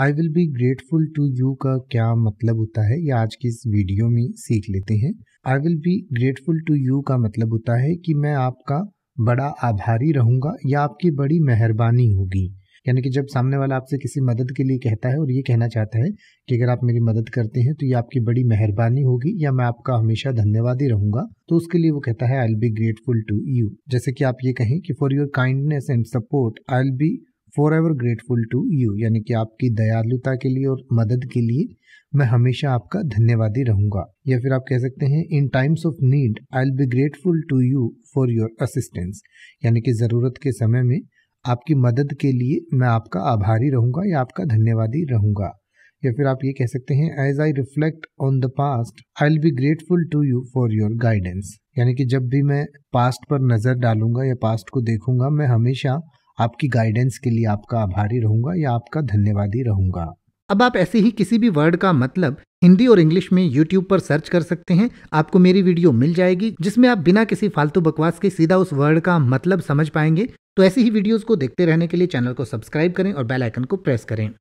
I will be grateful to you का क्या मतलब होता है ये आज की इस वीडियो में सीख लेते हैं I will be grateful to you का मतलब होता है कि मैं आपका बड़ा आभारी रहूंगा या आपकी बड़ी मेहरबानी होगी यानी कि जब सामने वाला आपसे किसी मदद के लिए कहता है और ये कहना चाहता है कि अगर आप मेरी मदद करते हैं तो ये आपकी बड़ी मेहरबानी होगी या मैं आपका हमेशा धन्यवाद ही रहूंगा तो उसके लिए वो कहता है I will be grateful to you जैसे कि आप ये कहें कि for your kindness and support I will be forever grateful to you यानी कि आपकी दयालुता के लिए और मदद के लिए मैं हमेशा आपका धन्यवादी रहूंगा या फिर आप कह सकते हैं in times of need I will be grateful to you for your assistance यानी कि ज़रूरत के समय में आपकी मदद के लिए मैं आपका आभारी रहूंगा या आपका धन्यवादी रहूंगा या फिर आप ये कह सकते हैं as I reflect on the past I will be grateful to you for your guidance यानी कि जब भी मैं पास्ट पर नज़र डालूंगा या पास्ट को देखूंगा मैं हमेशा आपकी गाइडेंस के लिए आपका आभारी रहूंगा या आपका धन्यवादी रहूंगा अब आप ऐसे ही किसी भी वर्ड का मतलब हिंदी और इंग्लिश में यूट्यूब पर सर्च कर सकते हैं आपको मेरी वीडियो मिल जाएगी जिसमें आप बिना किसी फालतू बकवास के सीधा उस वर्ड का मतलब समझ पाएंगे तो ऐसी ही वीडियोस को देखते रहने के लिए चैनल को सब्सक्राइब करें और बेल आइकन को प्रेस करें